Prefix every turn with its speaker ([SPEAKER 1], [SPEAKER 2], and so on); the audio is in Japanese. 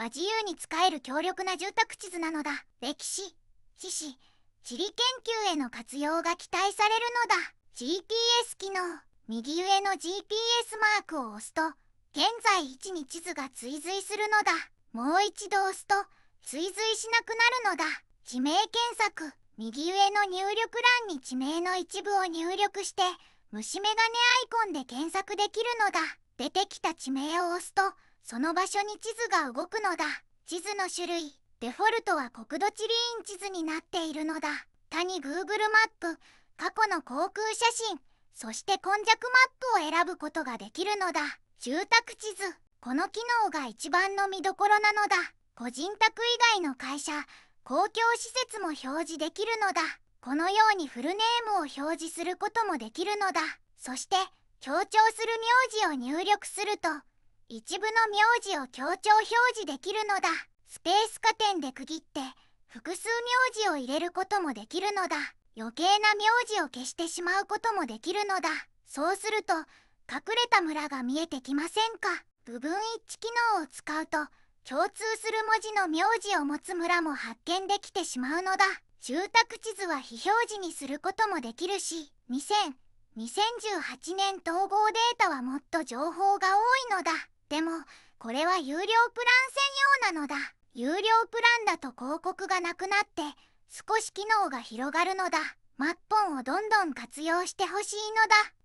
[SPEAKER 1] は自由に使える強力な住宅地図なのだ歴史史史地理研究への活用が期待されるのだ GPS 機能右上の GPS マークを押すと現在位置に地図が追随するのだもう一度押すと追随しなくなるのだ地名検索右上の入力欄に地名の一部を入力して虫眼鏡アイコンで検索できるのだ出てきた地名を押すとその場所に地図が動くのだ地図の種類デフォルトは国土地理院地図になっているのだ他に Google マップ過去の航空写真そして今昔マップを選ぶことができるのだ住宅地図この機能が一番の見どころなのだ個人宅以外の会社公共施設も表示できるのだこのようにフルネームを表示することもできるのだそして強調する名字を入力すると一部の名字を強調表示できるのだスペース加点で区切って複数名字を入れることもできるのだ余計な名字を消してしまうこともできるのだそうすると隠れた村が見えてきませんか部分一致機能を使うと共通する文字の名字を持つ村も発見できてしまうのだ住宅地図は非表示にすることもできるし2000 2018年統合データはもっと情報が多いのだ。でもこれは有料プラン専用なのだ有料プランだと広告がなくなって少し機能が広がるのだマッポンをどんどん活用してほしいのだ